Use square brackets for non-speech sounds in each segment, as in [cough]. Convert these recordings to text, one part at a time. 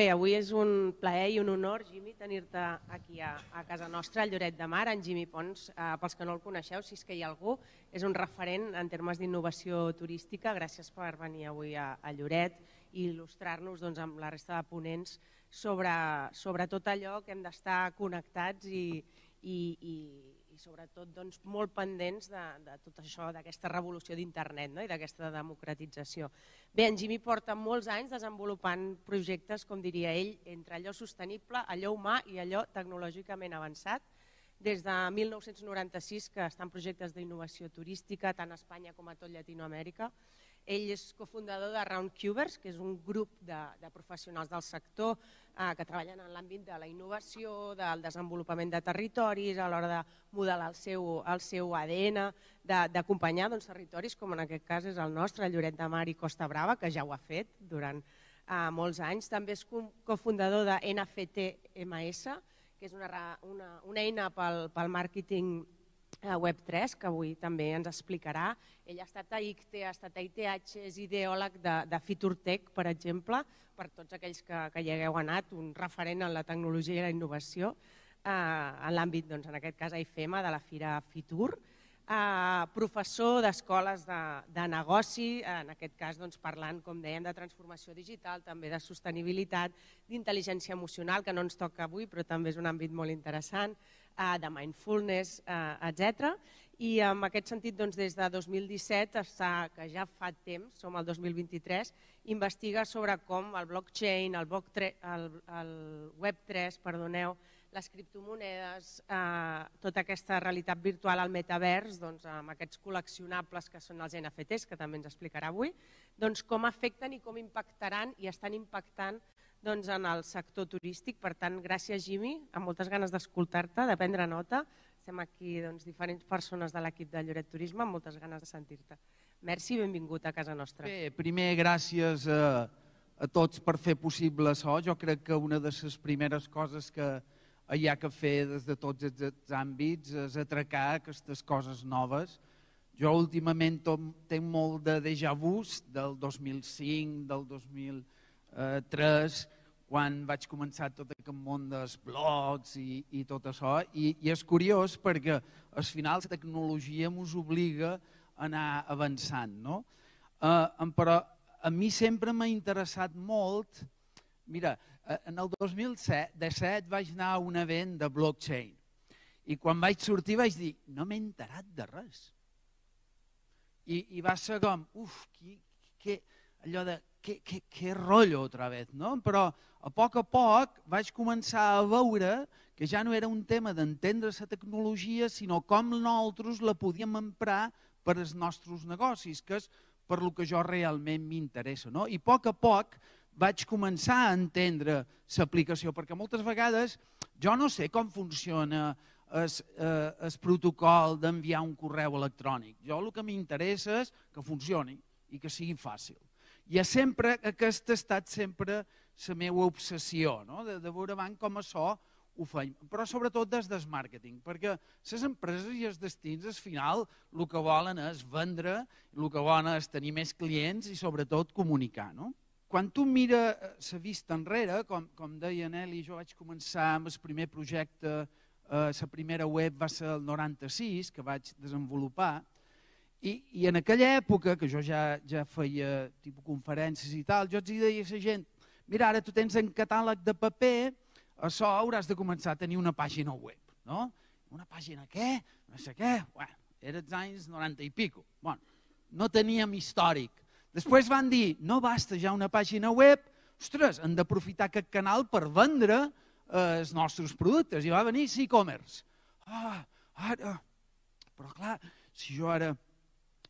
bé, avui és un plaer i un honor, Jimmy, tenir-te aquí a, a casa nostra, al Lloret de Mar, en Jimmy Pons. Eh, pels que no el coneixeu, si és que hi ha algú, és un referent en termes d'innovació turística. Gràcies per venir avui a, a Lloret i il·lustrar-nos doncs, amb la resta de ponents sobre, sobre tot allò que hem d'estar connectats i, i, i sobretot doncs, molt pendents de, de tot això, d'aquesta revolució d'internet no? i d'aquesta democratització. Bé, en Jimmy porta molts anys desenvolupant projectes, com diria ell, entre allò sostenible, allò humà i allò tecnològicament avançat, des de 1996 que estan projectes d'innovació turística tant a Espanya com a tot Llatinoamèrica, ell és cofundador de Roundcubers, que és un grup de, de professionals del sector eh, que treballen en l'àmbit de la innovació, del desenvolupament de territoris, a l'hora de modelar el seu, el seu ADN, d'acompanyar doncs, territoris com en aquest cas és el nostre, Lloret de Mar i Costa Brava, que ja ho ha fet durant eh, molts anys. També és cofundador de NFTMS, que és una, una, una eina pel, pel màrqueting a Web3, que avui també ens explicarà. Ell ha estat a ICTE, ha estat a ITH, és ideòleg de, de FiturTech, per exemple, per tots aquells que, que hi hagueu anat, un referent en la tecnologia i la innovació, eh, en l'àmbit, doncs, en aquest cas, a IFEMA, de la Fira Fitur, eh, professor d'escoles de, de negoci, en aquest cas doncs, parlant, com dèiem, de transformació digital, també de sostenibilitat, d'intel·ligència emocional, que no ens toca avui, però també és un àmbit molt interessant, Eh, de mindfulness, eh, etc. I en aquest sentit, doncs, des de 2017, que ja fa temps, som al 2023, investiga sobre com el blockchain, el, bloc el, el Web3, perdoneu, les criptomonedes, eh, tota aquesta realitat virtual al metavers, doncs, amb aquests col·leccionables que són els NFTs, que també ens explicarà avui, doncs, com afecten i com impactaran i estan impactant doncs, en el sector turístic. Per tant, gràcies, Jimmy, amb moltes ganes d'escoltar-te, de prendre nota. Estem aquí doncs, diferents persones de l'equip de Lloret Turisme amb moltes ganes de sentir-te. Merci i benvingut a casa nostra. Bé, primer, gràcies a, a tots per fer possible això. Jo crec que una de les primeres coses que hi ha que fer des de tots els àmbits és atracar aquestes coses noves. Jo últimament tinc molt de déjà vu del 2005, del 2003, quan vaig començar tot aquest món dels blogs i, i tot això, i, i és curiós perquè al final la tecnologia ens obliga a anar avançant, no? Eh, però a mi sempre m'ha interessat molt, mira, eh, en el 2017 vaig anar a un event de blockchain i quan vaig sortir vaig dir, no m'he enterat de res. I, I va ser com, uf, qui, qui, allò de què, què, què rotllo otra vez, no? Però a poc a poc vaig començar a veure que ja no era un tema d'entendre la tecnologia, sinó com nosaltres la podíem emprar per als nostres negocis, que és per lo que jo realment m'interessa. No? I a poc a poc vaig començar a entendre l'aplicació, perquè moltes vegades jo no sé com funciona es, eh, es protocol d'enviar un correu electrònic. Jo el que m'interessa és que funcioni i que sigui fàcil. I ha sempre, aquest estat sempre la meva obsessió, no? de, de veure abans com això ho feim, però sobretot des del màrqueting, perquè les empreses i els destins al final el que volen és vendre, el que volen és tenir més clients i sobretot comunicar. No? Quan tu mira eh, la vista enrere, com, com deia Nelly, jo vaig començar amb el primer projecte, eh, la eh, primera web va ser el 96, que vaig desenvolupar, i, I en aquella època, que jo ja, ja feia tipus conferències i tal, jo els deia a la gent, mira, ara tu tens en catàleg de paper, això hauràs de començar a tenir una pàgina web, no? Una pàgina què? No sé què? Bueno, era els anys 90 i pico. Bueno, no teníem històric. Després van dir, no basta ja una pàgina web, ostres, hem d'aprofitar aquest canal per vendre eh, els nostres productes. I va venir e-commerce. Ah, ara... Però clar, si jo ara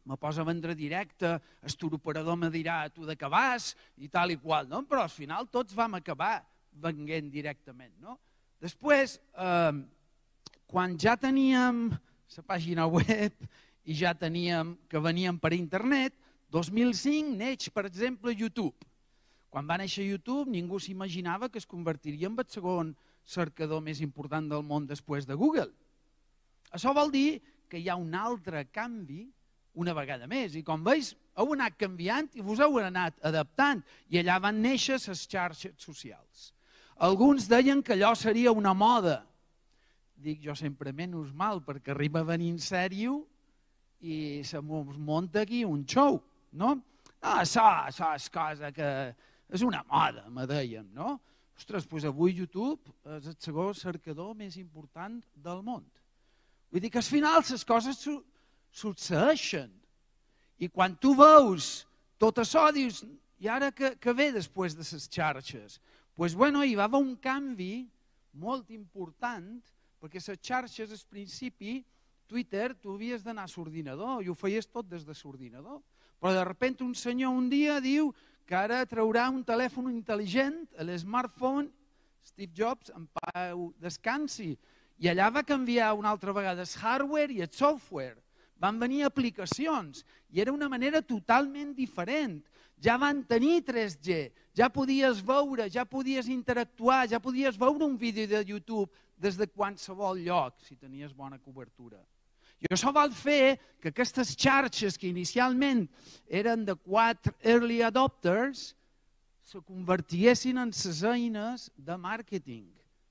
me posa a vendre directe, el operador me dirà tu de què vas i tal i qual, no? però al final tots vam acabar venguent directament. No? Després, eh, quan ja teníem la pàgina web i ja teníem que veníem per internet, 2005 neix, per exemple, YouTube. Quan va néixer YouTube, ningú s'imaginava que es convertiria en el segon cercador més important del món després de Google. Això vol dir que hi ha un altre canvi una vegada més. I com veus, heu anat canviant i vos heu anat adaptant. I allà van néixer les xarxes socials. Alguns deien que allò seria una moda. Dic jo sempre, menys mal, perquè arriba a venir en sèrio i se munta aquí un xou, no? Ah, això, això és cosa que... És una moda, me deien, no? Ostres, doncs avui YouTube és el segon cercador més important del món. Vull dir que al final les coses succeeixen. I quan tu veus tot això, dius, i ara que, que ve després de les xarxes? Doncs pues bueno, hi va haver un canvi molt important, perquè les xarxes al principi, Twitter, tu havies d'anar a l'ordinador, i ho feies tot des de l'ordinador. Però de repente un senyor un dia diu que ara traurà un telèfon intel·ligent, l'smartphone, Steve Jobs, en pau descansi. I allà va canviar una altra vegada el hardware i el software van venir aplicacions i era una manera totalment diferent. Ja van tenir 3G, ja podies veure, ja podies interactuar, ja podies veure un vídeo de YouTube des de qualsevol lloc, si tenies bona cobertura. I això va fer que aquestes xarxes que inicialment eren de quatre early adopters se convertiessin en les eines de màrqueting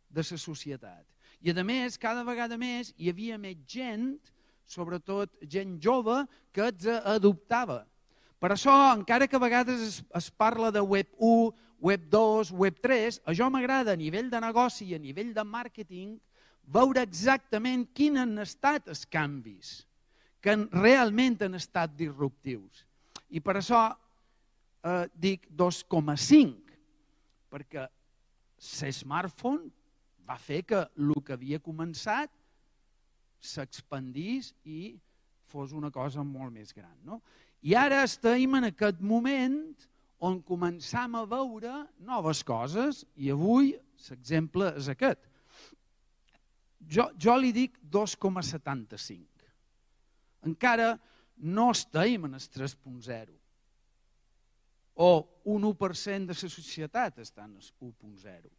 de la societat. I a més, cada vegada més hi havia més gent que sobretot gent jove, que ets adoptava. Per això, encara que a vegades es, es parla de web 1, web 2, web 3, a jo m'agrada a nivell de negoci i a nivell de màrqueting veure exactament quin han estat els canvis que realment han estat disruptius. I per això eh, dic 2,5, perquè smartphone va fer que el que havia començat s'expandís i fos una cosa molt més gran. No? I ara estem en aquest moment on començam a veure noves coses i avui l'exemple és aquest. Jo, jo li dic 2,75. Encara no estem en el 3.0 o un 1% de la societat està en el 1.0.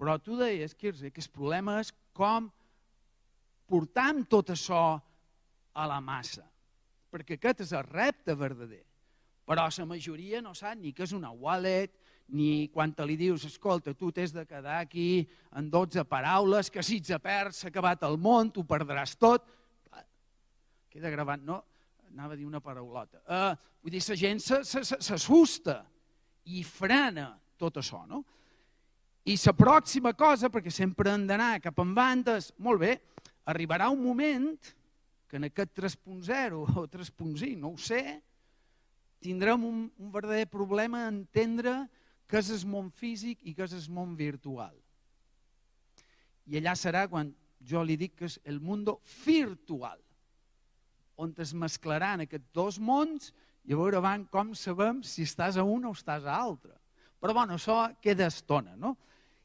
Però tu deies, Quirze, que el problema és com portam tot això a la massa, perquè aquest és el repte verdader. Però la majoria no sap ni què és una wallet, ni quan te li dius, escolta, tu t'has de quedar aquí en 12 paraules, que si ets a perd s'ha acabat el món, tu perdràs tot. Ah, queda gravat, no? Anava a dir una paraulota. Uh, vull dir, la gent s'assusta i frena tot això, no? I la pròxima cosa, perquè sempre hem d'anar cap en bandes, molt bé, arribarà un moment que en aquest 3.0 [laughs] o 3.5, no ho sé, tindrem un, un verdader problema a entendre què és el món físic i què és el món virtual. I allà serà quan jo li dic que és el món virtual, on es mesclaran aquests dos mons i a veure van com sabem si estàs a un o estàs a altre. Però bueno, això queda estona, no?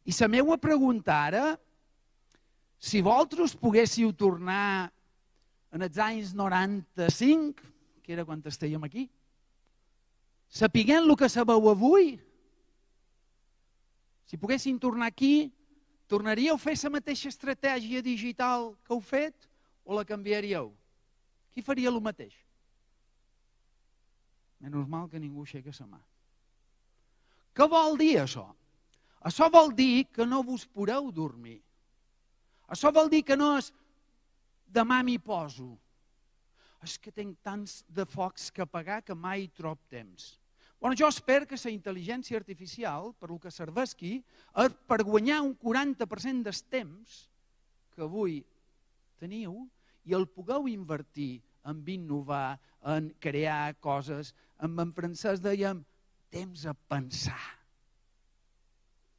I la meva pregunta ara si vosaltres poguéssiu tornar en els anys 95, que era quan estèiem aquí, sapiguent el que sabeu avui, si poguessin tornar aquí, tornaríeu a fer la mateixa estratègia digital que heu fet o la canviaríeu? Qui faria el mateix? Menys mal que ningú aixeca la mà. Què vol dir això? Això vol dir que no vos podeu dormir. Això vol dir que no és demà m'hi poso. És que tinc tants de focs que pagar que mai trob temps. Bueno, jo espero que la intel·ligència artificial, per lo que serveix aquí, eh, és per guanyar un 40% del temps que avui teniu i el pugueu invertir en innovar, en crear coses. En, en francès dèiem temps a pensar,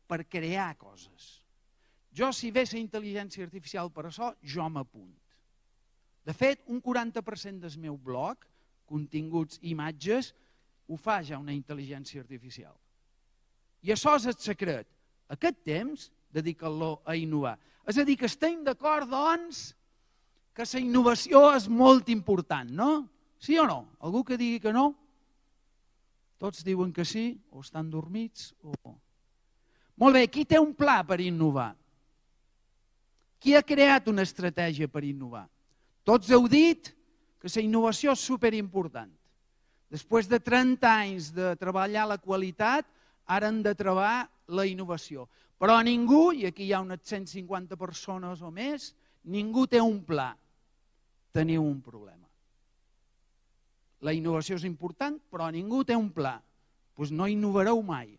per crear coses. Jo, si ve la intel·ligència artificial per això, jo m'apunt. De fet, un 40% del meu blog, continguts, i imatges, ho fa ja una intel·ligència artificial. I això és el secret. Aquest temps, dedica-lo a innovar. És a dir, que estem d'acord, doncs, que la innovació és molt important, no? Sí o no? Algú que digui que no? Tots diuen que sí, o estan dormits, o... Molt bé, qui té un pla per innovar? Qui ha creat una estratègia per innovar? Tots heu dit que la innovació és superimportant. Després de 30 anys de treballar la qualitat, ara hem de treballar la innovació. Però ningú, i aquí hi ha unes 150 persones o més, ningú té un pla. Teniu un problema. La innovació és important, però ningú té un pla. Doncs no innovareu mai.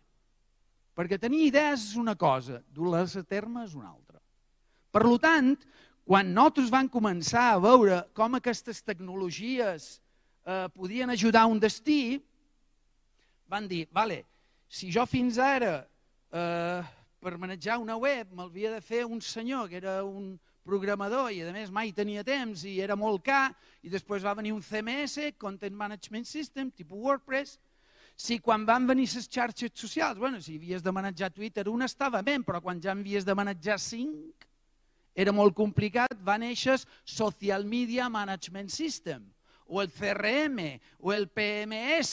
Perquè tenir idees és una cosa, dur-les a terme és una altra. Per tant, quan nosaltres vam començar a veure com aquestes tecnologies eh, podien ajudar un destí, van dir, vale, si jo fins ara eh, per manejar una web m'havia de fer un senyor que era un programador i a més mai tenia temps i era molt car i després va venir un CMS, Content Management System, tipus WordPress, si quan van venir les xarxes socials, bueno, si havies de manejar Twitter una estava ben, però quan ja havies de manejar cinc, era molt complicat, va néixer Social Media Management System, o el CRM, o el PMS,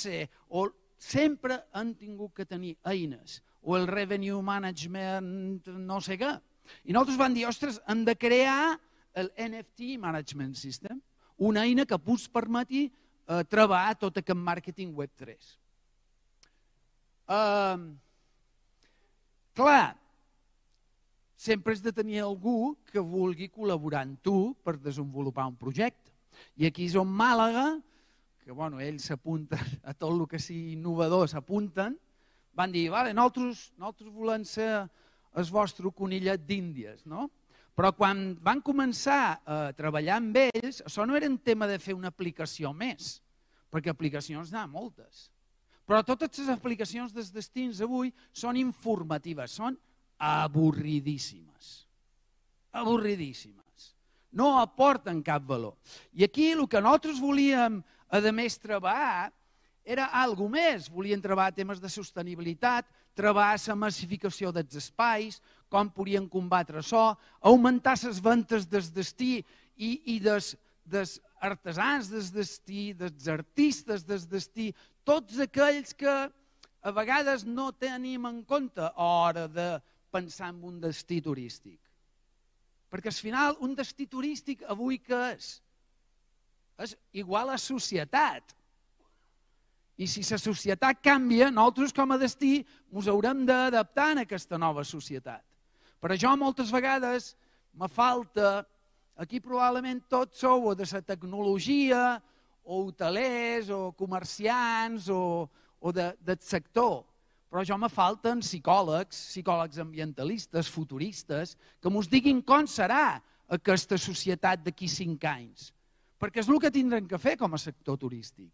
o sempre han tingut que tenir eines, o el Revenue Management no sé què. I nosaltres vam dir, ostres, hem de crear el NFT Management System, una eina que pots permetir eh, treballar tot aquest màrqueting Web3. Eh, clar, sempre has de tenir algú que vulgui col·laborar amb tu per desenvolupar un projecte. I aquí és on Màlaga, que bueno, ells s'apunten a tot el que sigui innovador, s'apunten, van dir, vale, nosaltres, nosaltres volem ser el vostre conillet d'Índies, no? Però quan van començar a treballar amb ells, això no era un tema de fer una aplicació més, perquè aplicacions n'hi ha moltes. Però totes les aplicacions dels destins avui són informatives, són avorridíssimes. Avorridíssimes. No aporten cap valor. I aquí el que nosaltres volíem, a més, treballar era algo més. Volien treballar temes de sostenibilitat, treballar la massificació dels espais, com podien combatre això, augmentar les ventes des destí i, i des, des artesans des destí, dels artistes des destí, tots aquells que a vegades no tenim en compte a hora de pensar en un destí turístic. Perquè al final un destí turístic avui que és? És igual a societat. I si la societat canvia, nosaltres com a destí ens haurem d'adaptar a aquesta nova societat. Per això moltes vegades me falta, aquí probablement tots sou o de la tecnologia, o hotelers, o comerciants, o, o de, del sector. Però, jo me falten psicòlegs, psicòlegs ambientalistes, futuristes, que mos diguin com serà aquesta societat d'aquí cinc anys. Perquè és el que tindrem que fer com a sector turístic.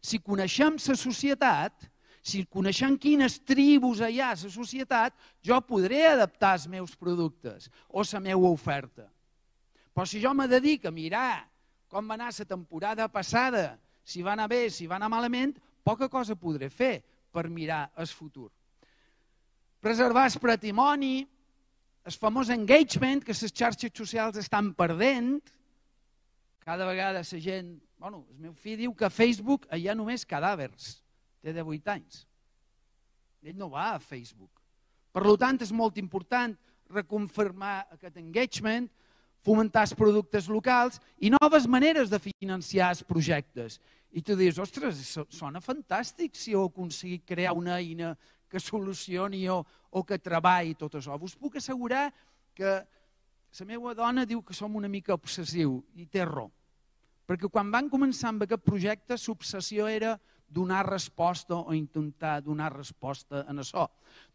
Si coneixem la societat, si coneixem quines tribus hi ha a la societat, jo podré adaptar els meus productes o la meva oferta. Però si jo me dedico a mirar com va anar la temporada passada, si va anar bé, si va anar malament, poca cosa podré fer per mirar el futur. Preservar el patrimoni, el famós engagement que les xarxes socials estan perdent, cada vegada la gent... Bueno, el meu fill diu que a Facebook hi ha només cadàvers. Té 18 anys. Ell no va a Facebook. Per tant, és molt important reconfirmar aquest engagement, fomentar els productes locals i noves maneres de financiar els projectes i tu dius, ostres, sona fantàstic si heu aconseguit crear una eina que solucioni o, o que treballi tot això. Us puc assegurar que la meva dona diu que som una mica obsessiu i té raó. Perquè quan van començar amb aquest projecte, l'obsessió era donar resposta o intentar donar resposta en això.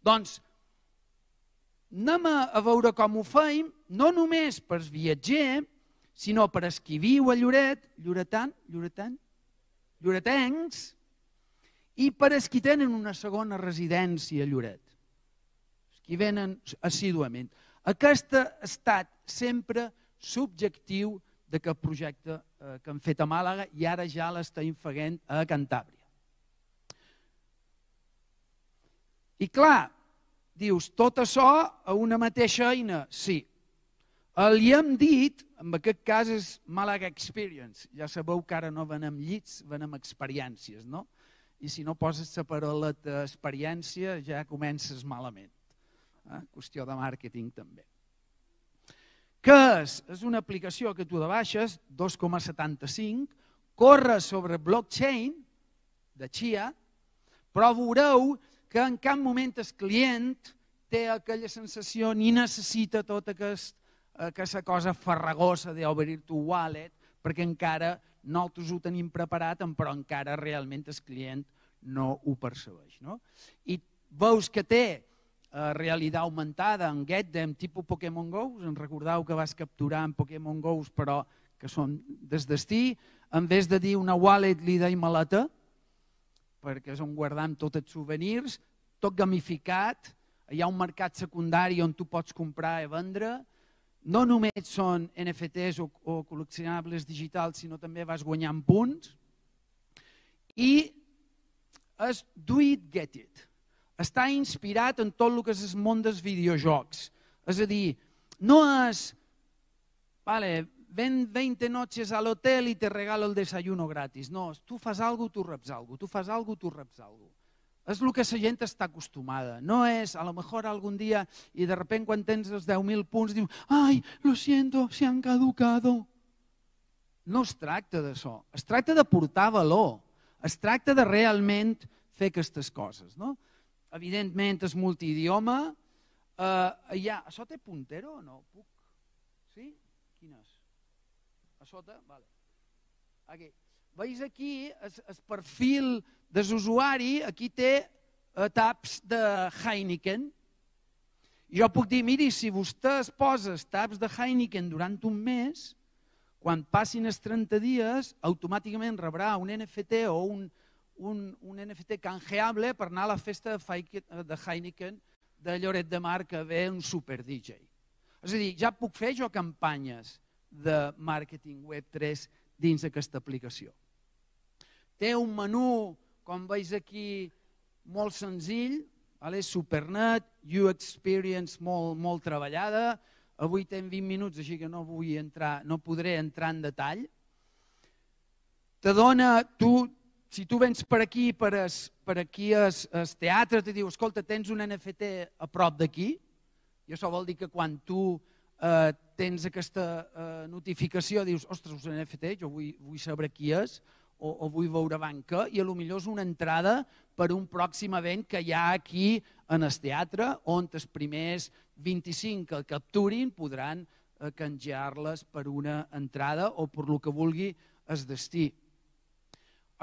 Doncs anem a veure com ho feim, no només per viatger, sinó per esquiviu a Lloret, Lloretan, Lloretan, lloretencs i per als qui tenen una segona residència a Lloret, els qui venen assíduament. Aquest ha estat sempre subjectiu de que projecte eh, que han fet a Màlaga i ara ja l'està infeguent a Cantàbria. I clar, dius, tot això a una mateixa eina? Sí, li hem dit, en aquest cas és Malaga Experience, ja sabeu que ara no venem llits, venem experiències, no? I si no poses la paraula experiència ja comences malament. Eh? Qüestió de màrqueting també. Què és? És una aplicació que tu de baixes, 2,75, corre sobre blockchain de Chia, però veureu que en cap moment el client té aquella sensació ni necessita tot aquest aquesta cosa farragosa d'obrir tu wallet, perquè encara nosaltres ho tenim preparat, però encara realment el client no ho percebeix. No? I veus que té eh, realitat augmentada en Get Them, tipus Pokémon Go, en recordeu que vas capturar en Pokémon Go, però que són des destí, en vez de dir una wallet li deia maleta, perquè és on guardam tots els souvenirs, tot gamificat, hi ha un mercat secundari on tu pots comprar i vendre, no només són NFTs o, o col·leccionables digitals, sinó també vas guanyant punts. I és Do It, Get It. Està inspirat en tot el que és el món dels videojocs. És a dir, no és... Vale, ven 20 noches a l'hotel i te regalo el desayuno gratis. No, tu fas alguna cosa, tu reps alguna cosa. Tu fas alguna cosa, tu reps alguna és el que la gent està acostumada. No és, a lo mejor algun dia, i de repente quan tens els 10.000 punts, diu, ai, lo siento, se han caducado. No es tracta d'això. Es tracta de portar valor. Es tracta de realment fer aquestes coses. No? Evidentment, és multidioma. Uh, eh, ja, això té puntero o no? Puc? Sí? Quin és? A sota? Vale. Aquí. Veus aquí, el, el perfil desusuari, aquí té eh, taps de Heineken. Jo puc dir, miri, si vostè es posa taps de Heineken durant un mes, quan passin els 30 dies, automàticament rebrà un NFT o un, un, un NFT canjeable per anar a la festa de, de Heineken de Lloret de Mar que ve un super DJ. És a dir, ja puc fer jo campanyes de màrqueting web 3 dins d'aquesta aplicació. Té un menú, com veus aquí, molt senzill, vale? supernet, you experience molt, molt treballada, avui tenim 20 minuts, així que no, vull entrar, no podré entrar en detall. Te dona, tu, si tu vens per aquí, per, es, per aquí es, es teatre, te diu, escolta, tens un NFT a prop d'aquí, i això vol dir que quan tu eh, tens aquesta eh, notificació, dius, ostres, un NFT, jo vull, vull saber qui és, o, o vull veure banca i a lo millor és una entrada per un pròxim event que hi ha aquí en el teatre on els primers 25 que el capturin podran canjar les per una entrada o per lo que vulgui es destí.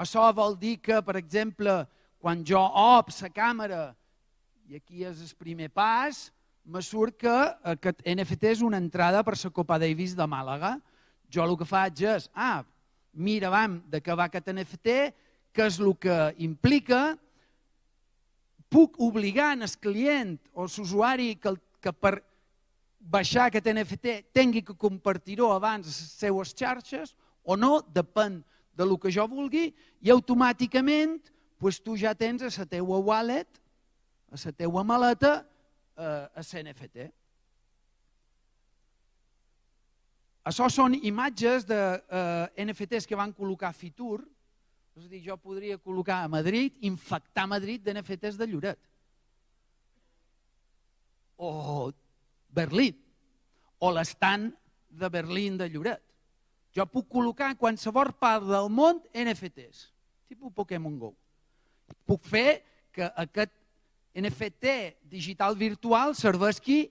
Això vol dir que, per exemple, quan jo op la càmera, i aquí és el primer pas, me surt que aquest NFT és una entrada per la Copa Davis de Màlaga. Jo el que faig és, ah, mira, vam, de què va aquest NFT, què és el que implica, puc obligar el client o l'usuari que, que per baixar aquest NFT tingui que compartir-ho abans a les seues xarxes o no, depèn de lo que jo vulgui, i automàticament pues, tu ja tens a la teua wallet, a la teua maleta, eh, a l'NFT. NFT. Això són imatges de eh, NFTs que van col·locar a Fitur. És a dir, jo podria col·locar a Madrid, infectar Madrid d'NFTs de Lloret. O Berlín. O l'estant de Berlín de Lloret. Jo puc col·locar a qualsevol part del món NFTs, tipus Pokémon GO. Puc fer que aquest NFT digital virtual serveixi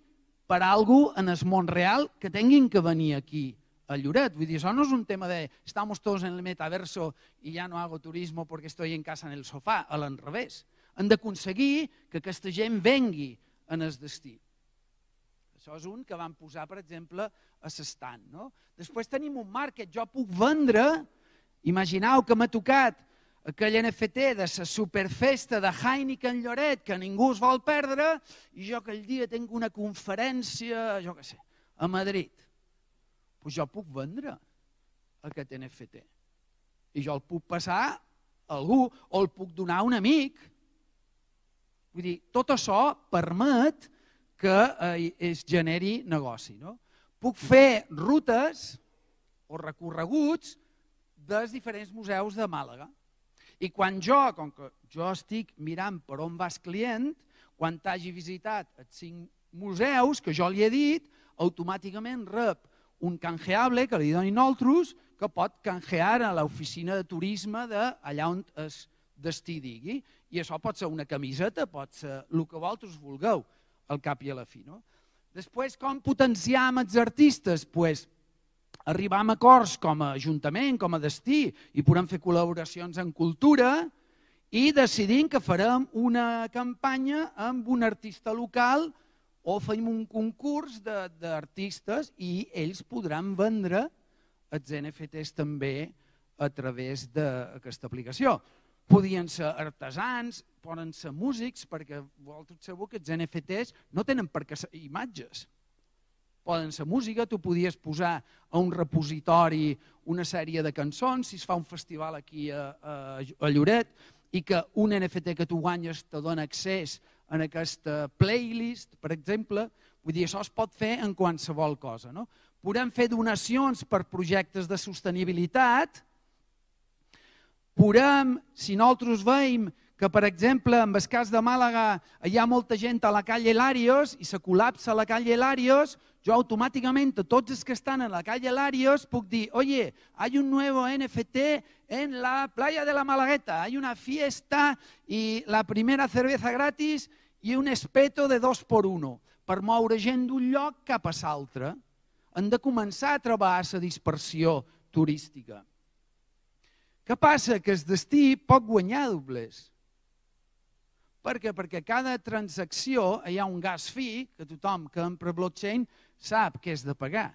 per algú en el món real que tinguin que venir aquí a Lloret. Vull dir, això no és un tema de estamos todos en el metaverso i ja no hago turismo porque estoy en casa en el sofà, a l'enrevés. Hem d'aconseguir que aquesta gent vengui en el destí. Això és un que van posar, per exemple, a l'estant. No? Després tenim un market, jo puc vendre, imagineu que m'ha tocat aquell NFT de la superfesta de Heineken Lloret que ningú es vol perdre i jo aquell dia tinc una conferència, jo què sé, a Madrid. Doncs pues jo puc vendre aquest NFT. I jo el puc passar a algú o el puc donar a un amic. Vull dir, tot això permet que eh, es generi negoci. No? Puc fer rutes o recorreguts dels diferents museus de Màlaga i quan jo, com que jo estic mirant per on va el client, quan t'hagi visitat els cinc museus que jo li he dit, automàticament rep un canjeable que li donin altres que pot canjear a l'oficina de turisme d'allà on es destí digui. I això pot ser una camiseta, pot ser el que vosaltres vulgueu, al cap i a la fi. No? Després, com potenciam els artistes? Pues, arribam a acords com a ajuntament, com a destí, i podem fer col·laboracions en cultura, i decidim que farem una campanya amb un artista local o fem un concurs d'artistes i ells podran vendre els NFTs també a través d'aquesta aplicació. Podien ser artesans, poden ser músics, perquè vosaltres sabeu que els NFTs no tenen per què ser imatges, poden ser música, tu podies posar a un repositori una sèrie de cançons, si es fa un festival aquí a, a, a Lloret, i que un NFT que tu guanyes te dona accés en aquesta playlist, per exemple, vull dir, això es pot fer en qualsevol cosa. No? Podem fer donacions per projectes de sostenibilitat, podem, si nosaltres veiem que, per exemple, en el cas de Màlaga hi ha molta gent a la calle Larios i se col·lapsa la calle Larios, jo automàticament a tots els que estan a la calle Larios puc dir, oye, hay un nuevo NFT en la playa de la Malagueta, hay una fiesta i la primera cerveza gratis i un espeto de dos por uno, per moure gent d'un lloc cap a l'altre. Hem de començar a trobar la dispersió turística. Què passa? Que el destí pot guanyar doblers per què? Perquè cada transacció hi ha un gas fi que tothom que empra blockchain sap que és de pagar.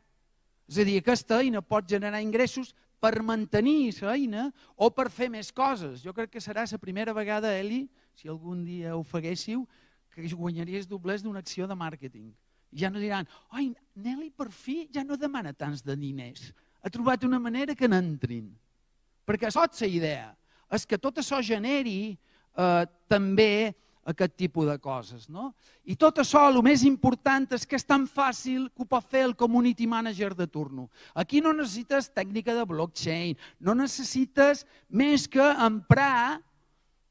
És a dir, aquesta eina pot generar ingressos per mantenir la eina o per fer més coses. Jo crec que serà la primera vegada, Eli, si algun dia ho faguéssiu, que guanyaries doblers d'una acció de màrqueting. Ja no diran, oi, Nelly per fi ja no demana tants de diners. Ha trobat una manera que n'entrin. Perquè això és la idea, és que tot això generi eh, també aquest tipus de coses. No? I tot això, el més important és que és tan fàcil que ho pot fer el community manager de turno. Aquí no necessites tècnica de blockchain, no necessites més que emprar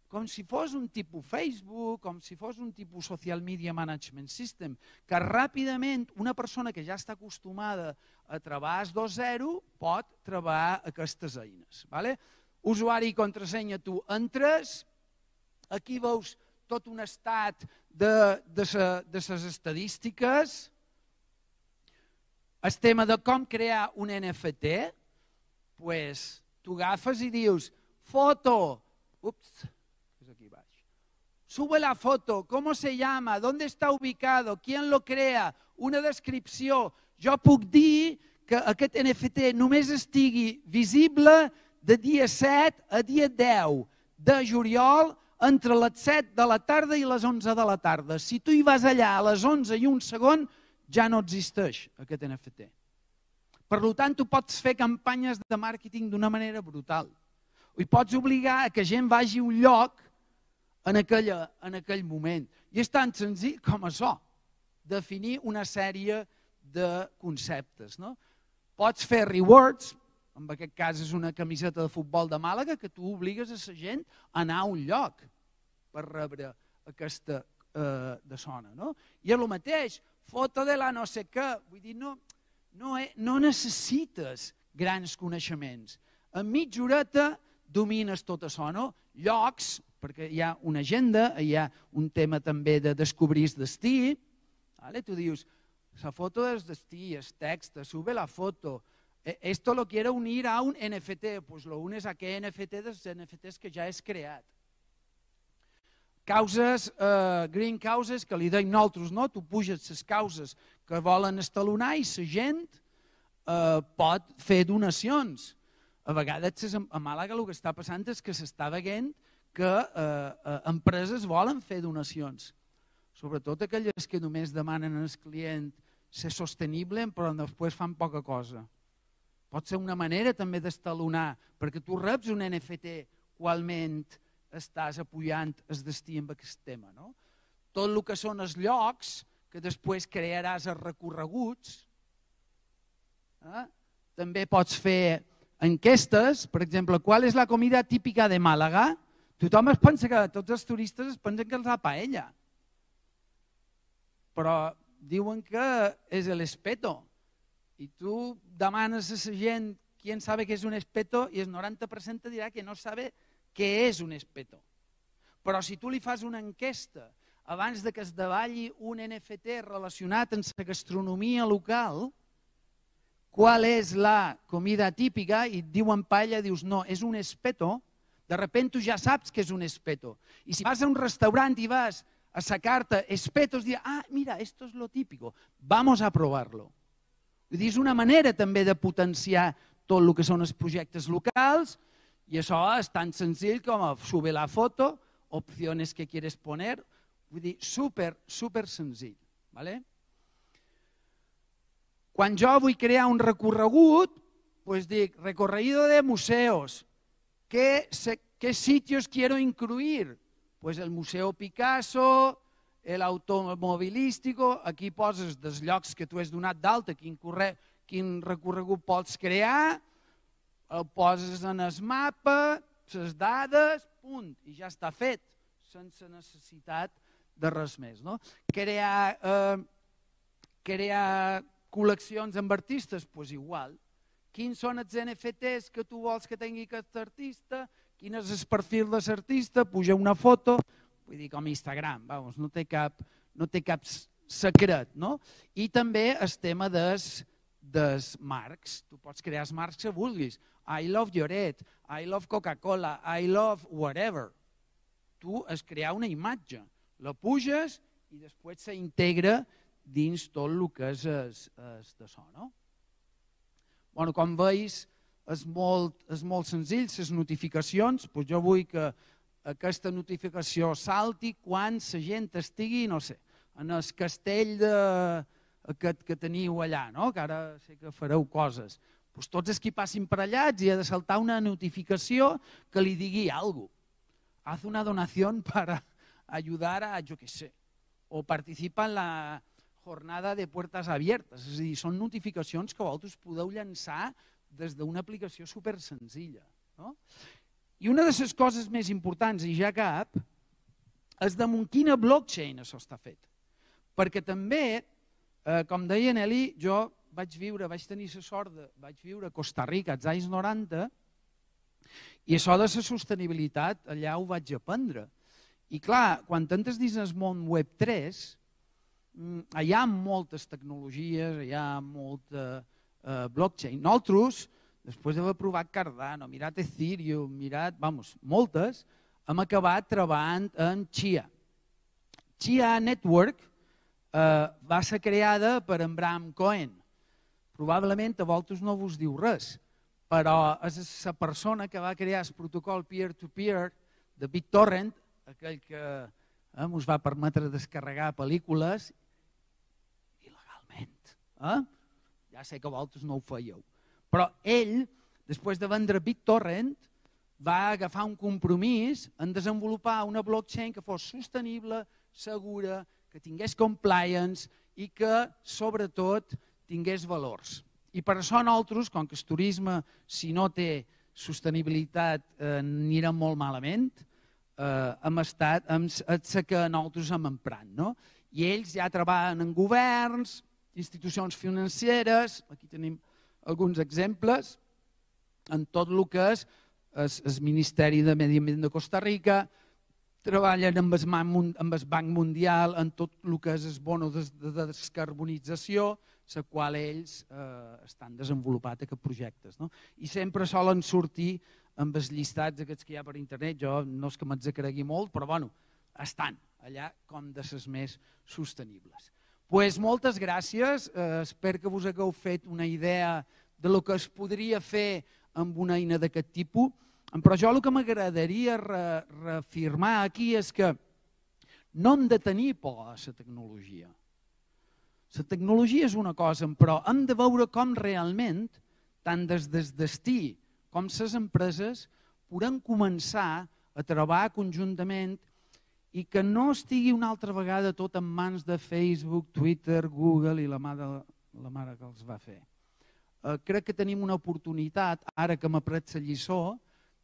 com si fos un tipus Facebook, com si fos un tipus social media management system, que ràpidament una persona que ja està acostumada a treballar es 2.0 pot treballar aquestes eines. Vale? Usuari i contrasenya, tu entres, Aquí veus tot un estat de, de, sa, de ses estadístiques, el tema de com crear un NFT, pues, tu agafes i dius, foto, ups, és aquí baix, sube la foto, com se llama? on està ubicado? qui lo crea? Una descripció. Jo puc dir que aquest NFT només estigui visible de dia 7 a dia 10 de juliol entre les 7 de la tarda i les 11 de la tarda. Si tu hi vas allà a les 11 i un segon, ja no existeix aquest NFT. Per tant, tu pots fer campanyes de màrqueting d'una manera brutal. I pots obligar a que gent vagi a un lloc en, aquella, en aquell moment. I és tan senzill com això, definir una sèrie de conceptes. No? Pots fer rewards, en aquest cas és una camiseta de futbol de Màlaga, que tu obligues a la gent a anar a un lloc per rebre aquesta eh, de sona. No? I és el mateix, foto de la no sé què, vull dir, no, no, eh, no necessites grans coneixements. A mitja horeta domines tota sona, llocs, perquè hi ha una agenda, hi ha un tema també de descobrir el destí, vale? tu dius, la foto és destí, el text, sube la foto, E, esto lo quiero unir a un NFT, pues lo unes a qué NFT dels NFTs que ja has creat. Causes, eh, green causes, que li deim nosaltres, no? Tu puges les causes que volen estalonar i la gent eh, pot fer donacions. A vegades a Màlaga el que està passant és que s'està veient que eh, eh, empreses volen fer donacions. Sobretot aquelles que només demanen al client ser sostenible però després fan poca cosa Pot ser una manera també d'estalonar, perquè tu reps un NFT qualment estàs apujant el destí amb aquest tema. No? Tot el que són els llocs que després crearàs els recorreguts, eh? també pots fer enquestes, per exemple, qual és la comida típica de Màlaga? Tothom es pensa que tots els turistes es pensen que és la paella, però diuen que és l'espeto, i tu demanes a la gent qui en sabe què és un espeto i el 90% dirà que no sabe què és un espeto. Però si tu li fas una enquesta abans de que es davalli un NFT relacionat amb la gastronomia local, qual és la comida típica, i et diuen paella, dius no, és un espeto, de repent tu ja saps que és un espeto. I si vas a un restaurant i vas a sa carta espetos, diràs, ah, mira, esto es lo típico, vamos a probarlo. Vull dir, és una manera també de potenciar tot el que són els projectes locals i això és tan senzill com sube la foto, opciones que quieres poner, vull dir, super, super senzill. ¿vale? Quan jo vull crear un recorregut, pues dic, recorrido de museos, què, se, què sitios quiero incluir? Pues el Museo Picasso, l'automobilístico, aquí poses dels llocs que tu has donat d'alta, quin, corre, quin recorregut pots crear, el poses en el mapa, les dades, punt, i ja està fet, sense necessitat de res més. No? Crear, eh, crear col·leccions amb artistes, doncs pues igual. Quins són els NFTs que tu vols que tingui aquest artista? Quin és el perfil de l'artista? Puja una foto, vull dir, com Instagram, vamos, no té cap, no té cap secret, no? I també el tema des, des marcs. Tu pots crear els marcs que vulguis. I love Lloret, I love Coca-Cola, I love whatever. Tu es crear una imatge, la puges i després s'integra dins tot el que és, és, és de so. No? Bueno, com veus, és molt, és molt senzill, les notificacions, doncs jo vull que aquesta notificació salti quan la gent estigui, no sé, en el castell de, aquest que teniu allà, no? que ara sé que fareu coses. Pues doncs tots els que passin per allà els hi ha de saltar una notificació que li digui alguna cosa. Haz una donació per ajudar a, jo què sé, o participa en la jornada de portes abiertes. És a dir, són notificacions que vosaltres podeu llançar des d'una aplicació super senzilla. No? I una de les coses més importants, i ja cap, és de amb quina blockchain això està fet. Perquè també, eh, com deia Nelly, jo vaig viure, vaig tenir la sort de, vaig viure a Costa Rica als anys 90 i això de la sostenibilitat allà ho vaig aprendre. I clar, quan tantes dins el món web 3, mm, hi ha moltes tecnologies, hi ha molta eh, blockchain. Nosaltres, després d'haver provat Cardano, mirat Ethereum, mirat, vamos, moltes, hem acabat treballant en Chia. Chia Network eh, va ser creada per en Bram Cohen. Probablement a voltes no vos diu res, però és la persona que va crear el protocol peer-to-peer -peer de BitTorrent, aquell que eh, ens va permetre descarregar pel·lícules il·legalment. Eh? Ja sé que a voltes no ho fèieu però ell, després de vendre BitTorrent, va agafar un compromís en desenvolupar una blockchain que fos sostenible, segura, que tingués compliance i que, sobretot, tingués valors. I per això nosaltres, com que el turisme, si no té sostenibilitat, eh, anirà molt malament, eh, hem estat, hem, és que nosaltres hem emprant. No? I ells ja treballen en governs, institucions financeres, aquí tenim alguns exemples en tot el que és el Ministeri de Medi Ambient de Costa Rica, treballen amb el, amb el Banc Mundial en tot el que és el bono de, de descarbonització, la qual ells eh, estan desenvolupant aquests projectes. No? I sempre solen sortir amb els llistats aquests que hi ha per internet, jo no és que cregui molt, però bueno, estan allà com de les més sostenibles pues moltes gràcies, eh, espero que vos hagueu fet una idea de lo que es podria fer amb una eina d'aquest tipus, però jo el que m'agradaria re reafirmar aquí és que no hem de tenir por a la tecnologia. La tecnologia és una cosa, però hem de veure com realment, tant des del destí com les empreses, podem començar a treballar conjuntament i que no estigui una altra vegada tot en mans de Facebook, Twitter, Google i la mare, la mare que els va fer. Eh, crec que tenim una oportunitat, ara que m'ha pres la lliçó,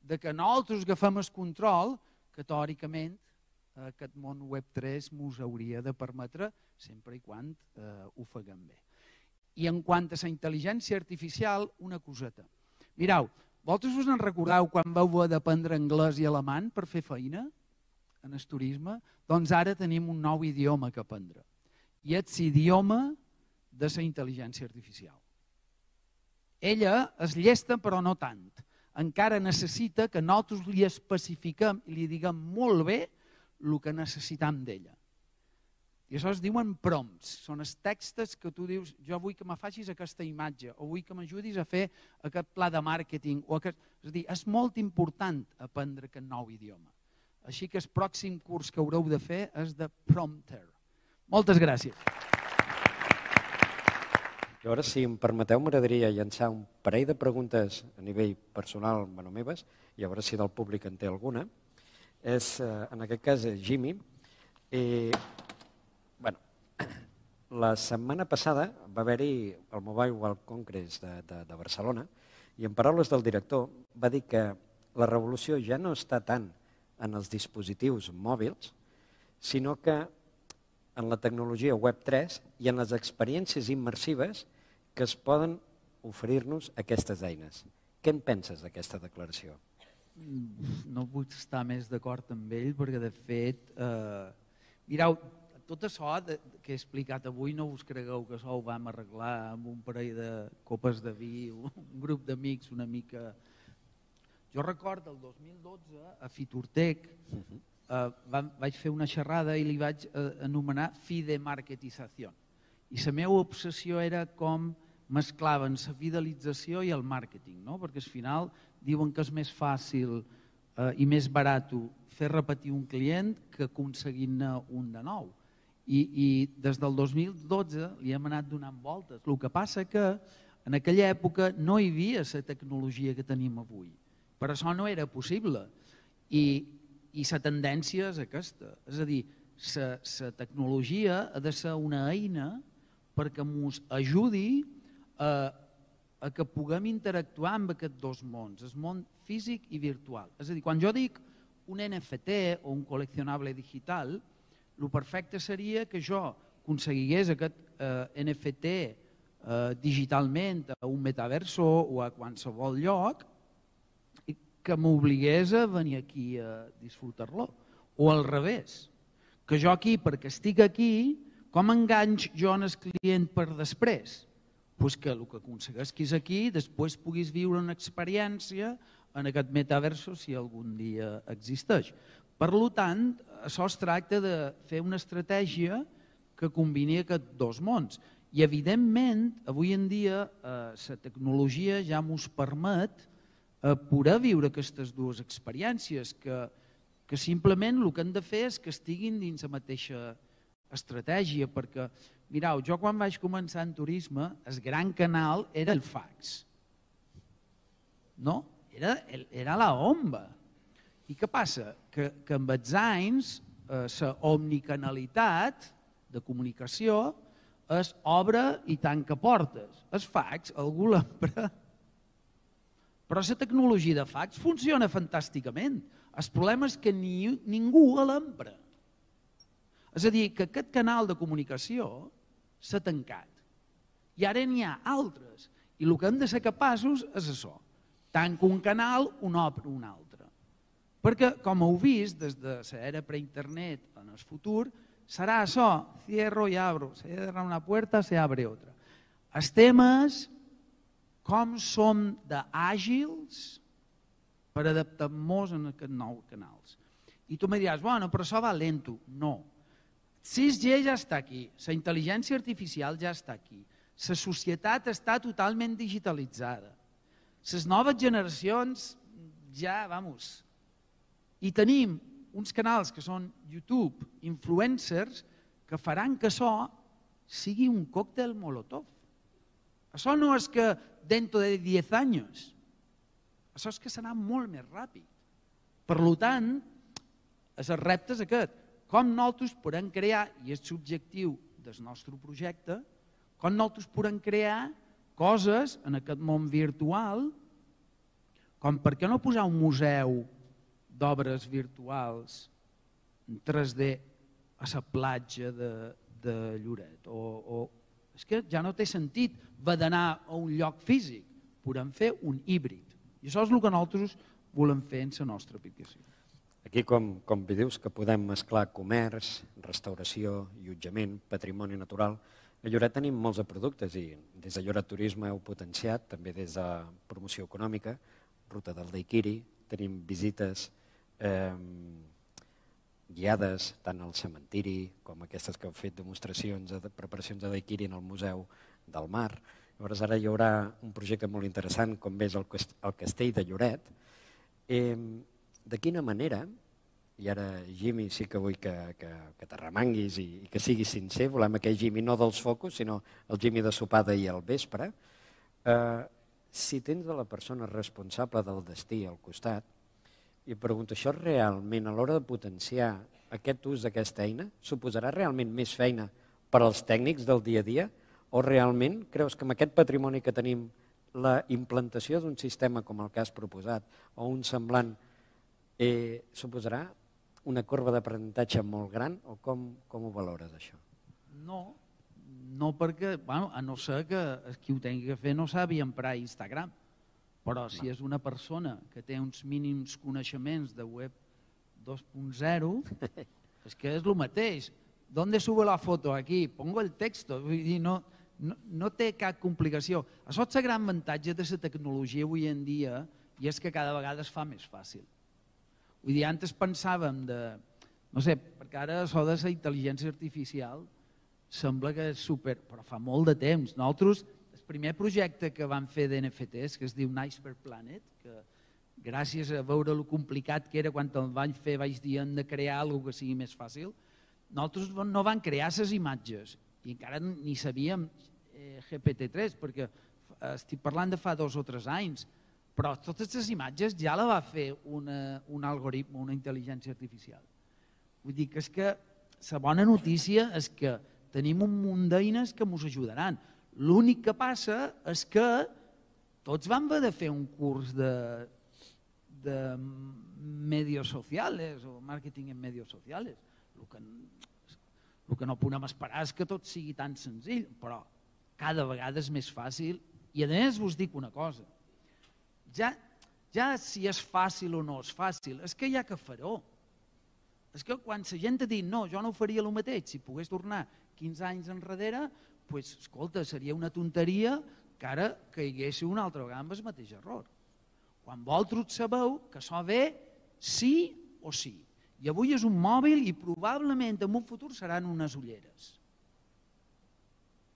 de que nosaltres agafem el control, que teòricament eh, aquest món web 3 ens hauria de permetre sempre i quan eh, ho faguem bé. I en quant a la intel·ligència artificial, una coseta. Mireu, vosaltres us en recordeu quan vau haver d'aprendre anglès i alemany per fer feina? en el turisme, doncs ara tenim un nou idioma que aprendre. I és l'idioma de la intel·ligència artificial. Ella es llesta, però no tant. Encara necessita que nosaltres li especifiquem i li diguem molt bé el que necessitam d'ella. I això es diuen prompts, són els textos que tu dius jo vull que me facis aquesta imatge o vull que m'ajudis a fer aquest pla de màrqueting. O aquest... És a dir, és molt important aprendre aquest nou idioma. Així que el pròxim curs que haureu de fer és de prompter. Moltes gràcies. I ara, si em permeteu, m'agradaria llançar un parell de preguntes a nivell personal, bueno, meves, i a veure si del públic en té alguna. És, eh, en aquest cas, Jimmy. I, eh, bueno, [clears throat] la setmana passada va haver-hi el Mobile World Congress de, de, de Barcelona i en paraules del director va dir que la revolució ja no està tant en els dispositius mòbils, sinó que en la tecnologia Web3 i en les experiències immersives que es poden oferir-nos aquestes eines. Què en penses d'aquesta declaració? Mm, no puc estar més d'acord amb ell perquè, de fet, eh, mireu, tot això que he explicat avui no us cregueu que això ho vam arreglar amb un parell de copes de vi, un grup d'amics una mica jo recordo el 2012 a Fiturtec uh mhm. -huh. eh, van, vaig fer una xerrada i li vaig eh, anomenar Marketització. I la meva obsessió era com mesclaven la fidelització i el màrqueting, no? perquè al final diuen que és més fàcil eh, i més barat fer repetir un client que aconseguir-ne un de nou. I, I des del 2012 li hem anat donant voltes. El que passa que en aquella època no hi havia la tecnologia que tenim avui però això no era possible. I, i la tendència és aquesta. És a dir, la tecnologia ha de ser una eina perquè ens ajudi a, a que puguem interactuar amb aquests dos mons, el món físic i virtual. És a dir, quan jo dic un NFT o un col·leccionable digital, el perfecte seria que jo aconseguís aquest eh, NFT eh, digitalment a un metaverso o a qualsevol lloc que m'obligués a venir aquí a disfrutar-lo. O al revés, que jo aquí, perquè estic aquí, com enganys jo en el client per després? Pues que el que aconseguesquis aquí, després puguis viure una experiència en aquest metaverso si algun dia existeix. Per tant, això es tracta de fer una estratègia que combini aquests dos mons. I evidentment, avui en dia, eh, tecnologia ja ens permet a poder viure aquestes dues experiències, que, que simplement el que han de fer és que estiguin dins la mateixa estratègia, perquè, mireu, jo quan vaig començar en turisme, el gran canal era el fax. No? Era, era la bomba. I què passa? Que, que amb els anys la eh, omnicanalitat de comunicació es obre i tanca portes. Es fax algú l'empra però la tecnologia de fax funciona fantàsticament. El problema és que ni, ningú l'empre. És a dir, que aquest canal de comunicació s'ha tancat. I ara n'hi ha altres. I el que hem de ser capaços és això. Tanco un canal, un obre un altre. Perquè, com heu vist, des de l'era preinternet en el futur, serà això, cierro i abro, se una puerta, se abre otra. Els temes com som d'àgils per adaptar-nos en aquests nous canals. I tu me diràs, bueno, però això va lento. No. 6G ja està aquí, la intel·ligència artificial ja està aquí, la societat està totalment digitalitzada, les noves generacions ja, vamos, i tenim uns canals que són YouTube, influencers, que faran que això sigui un còctel molotov. Això no és que dentro de 10 anys, això és que serà molt més ràpid. Per tant, és el repte és aquest. Com nosaltres podem crear, i és subjectiu del nostre projecte, com nosaltres podem crear coses en aquest món virtual, com per què no posar un museu d'obres virtuals en 3D a la platja de, de Lloret o, o és que ja no té sentit badenar a un lloc físic, podem fer un híbrid. I això és el que nosaltres volem fer en la nostra aplicació. Aquí, com, com dius, que podem mesclar comerç, restauració, allotjament, patrimoni natural... A Lloret tenim molts de productes i des de Lloret Turisme heu potenciat, també des de promoció econòmica, ruta del Daiquiri, tenim visites eh, guiades tant al cementiri com aquestes que han fet demostracions de preparacions de daiquiri en el Museu del Mar. Llavors ara hi haurà un projecte molt interessant com és el, Castell de Lloret. de quina manera, i ara Jimmy sí que vull que, que, que t'arremanguis i, i que siguis sincer, volem aquell Jimmy no dels focus, sinó el Jimmy de sopada i al vespre, eh, si tens a la persona responsable del destí al costat, i pregunto, això realment, a l'hora de potenciar aquest ús d'aquesta eina, suposarà realment més feina per als tècnics del dia a dia? O realment creus que amb aquest patrimoni que tenim, la implantació d'un sistema com el que has proposat o un semblant eh, suposarà una corba d'aprenentatge molt gran o com, com ho valores això? No, no perquè, bueno, a no ser que qui ho tingui que fer no sàpiga emprar Instagram. Però si és una persona que té uns mínims coneixements de web 2.0, [laughs] és que és el mateix. D'on subo la foto? Aquí. Pongo el texto. Vull dir, no, no, no té cap complicació. Això és el gran avantatge de la tecnologia avui en dia i és que cada vegada es fa més fàcil. Vull dir, antes pensàvem de... No sé, perquè ara això de la intel·ligència artificial sembla que és super... Però fa molt de temps. Nosaltres primer projecte que van fer d'NFTs, que es diu Nice per Planet, que gràcies a veure lo complicat que era quan el van fer vaig dir hem de crear alguna que sigui més fàcil, nosaltres no van crear les imatges i encara ni sabíem eh, GPT-3 perquè estic parlant de fa dos o tres anys, però totes les imatges ja la va fer una, un algoritme, una intel·ligència artificial. Vull dir que és que la bona notícia és que tenim un munt d'eines que ens ajudaran. L'únic que passa és que tots vam haver de fer un curs de, de medios socials o marketing en medios socials. El que, el que no podem esperar és que tot sigui tan senzill, però cada vegada és més fàcil. I a més us dic una cosa, ja, ja si és fàcil o no és fàcil, és que ja que fer-ho. És que quan la gent ha dit no, jo no ho faria el mateix, si pogués tornar 15 anys enrere, pues, escolta, seria una tonteria que ara caiguéssiu una altra vegada amb el mateix error. Quan vosaltres sabeu que això ve sí o sí. I avui és un mòbil i probablement en un futur seran unes ulleres.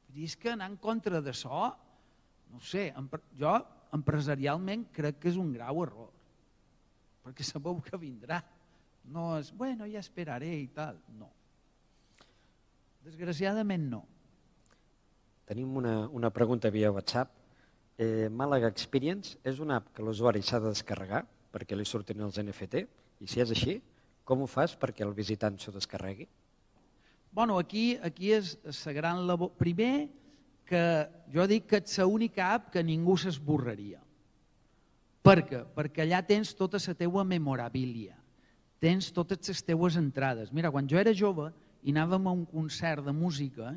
Vull és que anar en contra d'això, no sé, jo empresarialment crec que és un grau error. Perquè sabeu que vindrà. No és, bueno, ja esperaré i tal. No. Desgraciadament no. Tenim una, una pregunta via WhatsApp. Eh, Màlaga Experience és una app que l'usuari s'ha de descarregar perquè li surtin els NFT i si és així, com ho fas perquè el visitant s'ho descarregui? Bueno, aquí, aquí és gran la... Primer, que jo dic que ets l'única app que ningú s'esborraria. Per què? Perquè allà tens tota la teua memorabilia, tens totes les teues entrades. Mira, quan jo era jove i anàvem a un concert de música,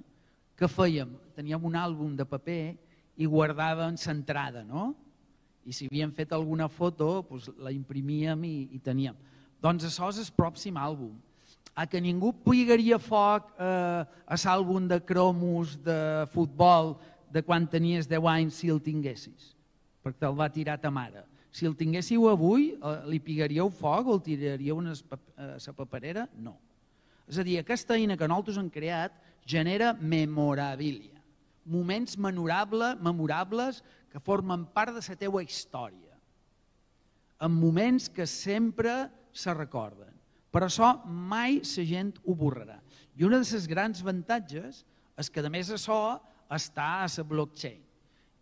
que fèiem? teníem un àlbum de paper i guardàvem centrada, no? I si havíem fet alguna foto, doncs la imprimíem i, i teníem. Doncs això és el pròxim àlbum. A que ningú pigaria foc eh, a l'àlbum de cromos de futbol de quan tenies 10 anys si el tinguessis, perquè te'l va tirar ta mare. Si el tinguéssiu avui, eh, li pigaríeu foc o el tiraríeu eh, a la paperera? No. És a dir, aquesta eina que nosaltres hem creat genera memorabilia moments memorable, memorables que formen part de la teua història, amb moments que sempre se recorden. Però això mai la gent ho borrarà. I un dels grans avantatges és que, a més, això està a la blockchain.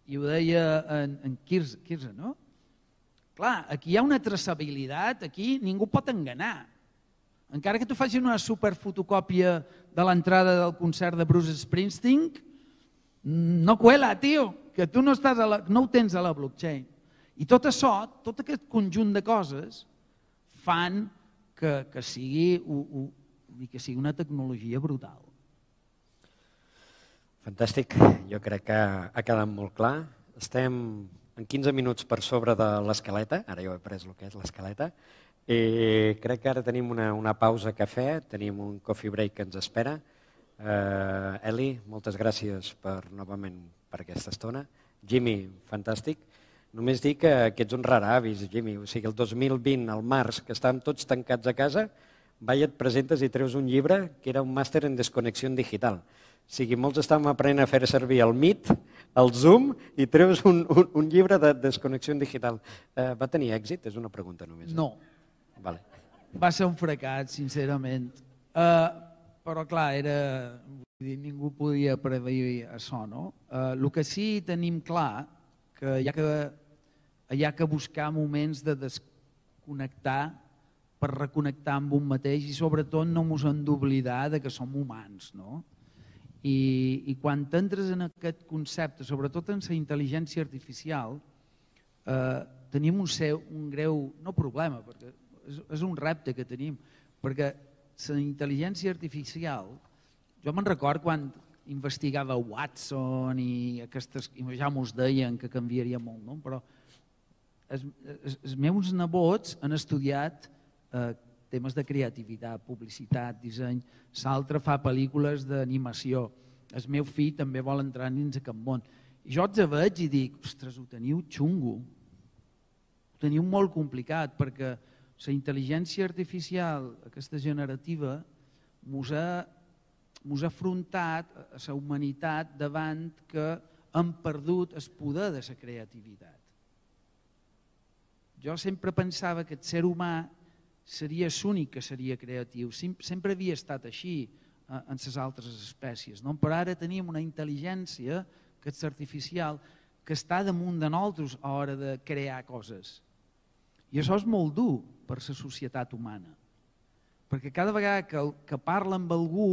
I ho deia en, en Kirsa, Kirsa, no? Clar, aquí hi ha una traçabilitat, aquí ningú pot enganar. Encara que tu facin una superfotocòpia de l'entrada del concert de Bruce Springsteen, no cuela, tio, que tu no, estàs a la, no ho tens a la blockchain. I tot això, tot aquest conjunt de coses, fan que, que, sigui, u, u, que sigui una tecnologia brutal. Fantàstic, jo crec que ha quedat molt clar. Estem en 15 minuts per sobre de l'escaleta, ara jo he pres el que és l'escaleta, i eh, crec que ara tenim una, una pausa cafè, tenim un coffee break que ens espera, Eh, Eli, moltes gràcies per, novament per aquesta estona. Jimmy, fantàstic. Només dic que, que ets un rar avis, Jimmy. O sigui, el 2020, al març, que estàvem tots tancats a casa, vaig et presentes i treus un llibre que era un màster en desconnexió digital. O sigui, molts estàvem aprenent a fer servir el Meet, el Zoom, i treus un, un, un llibre de desconnexió digital. Eh, va tenir èxit? És una pregunta només. No. Vale. Va ser un fracàs, sincerament. Uh, però clar, era, vull dir, ningú podia preveure això, no? Eh, el que sí tenim clar, que hi ha que, hi ha que buscar moments de desconnectar per reconnectar amb un mateix i sobretot no ens hem d'oblidar de que som humans, no? I, i quan t'entres en aquest concepte, sobretot en la intel·ligència artificial, eh, tenim un, seu, un greu, no problema, perquè és, és un repte que tenim, perquè la intel·ligència artificial, jo me'n record quan investigava Watson i aquestes, i ja mos deien que canviaria molt, no? però els, els, els meus nebots han estudiat eh, temes de creativitat, publicitat, disseny, l'altre fa pel·lícules d'animació, el meu fill també vol entrar dins aquest món. I jo els veig i dic, ostres, ho teniu xungo, ho teniu molt complicat perquè la intel·ligència artificial, aquesta generativa, ens ha, ha afrontat a la humanitat davant que hem perdut el poder de la creativitat. Jo sempre pensava que el ser humà seria l'únic que seria creatiu. Sempre havia estat així eh, en les altres espècies. No? Però ara tenim una intel·ligència que és artificial que està damunt de nosaltres a hora de crear coses. I això és molt dur per la societat humana, perquè cada vegada que, que parla amb algú,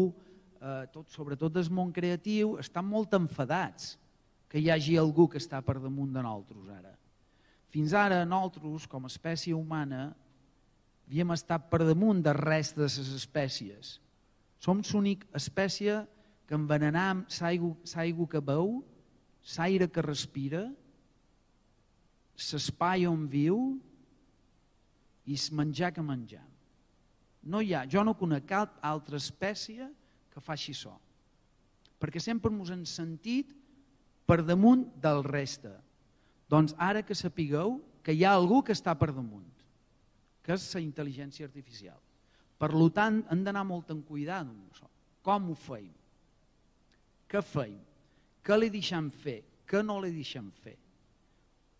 eh, tot, sobretot del món creatiu, estan molt enfadats que hi hagi algú que està per damunt de nosaltres ara. Fins ara, nosaltres, com a espècie humana, havíem estat per damunt de res de les espècies. Som l'única espècie que envenenam l'aigua que veu, l'aire que respira, l'espai on viu, i menjar que menjar. No hi ha, jo no conec cap altra espècie que faci so. Perquè sempre ens hem sentit per damunt del reste. Doncs ara que sapigueu que hi ha algú que està per damunt, que és la intel·ligència artificial. Per tant, hem d'anar molt en cuidado amb això. Com ho feim? Què feim? Què li deixem fer? Què no li deixem fer?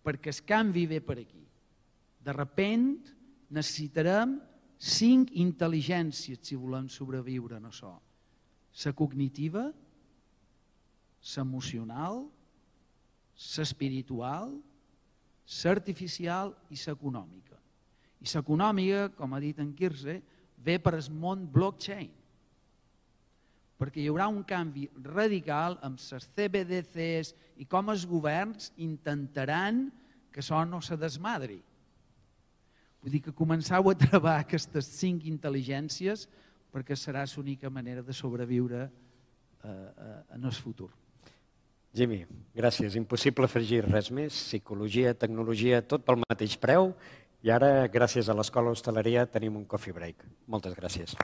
Perquè el canvi ve per aquí. De repente, necessitarem cinc intel·ligències si volem sobreviure en això. La cognitiva, l'emocional, l'espiritual, l'artificial i l'econòmica. I l'econòmica, com ha dit en Kirse, ve per el món blockchain, perquè hi haurà un canvi radical amb les CBDCs i com els governs intentaran que això no se desmadri. Vull dir que començau a trebar aquestes cinc intel·ligències perquè serà l'única manera de sobreviure eh, eh, en el futur. Jimmy, gràcies. Impossible afegir res més. Psicologia, tecnologia, tot pel mateix preu. I ara, gràcies a l'Escola Hostaleria, tenim un coffee break. Moltes gràcies.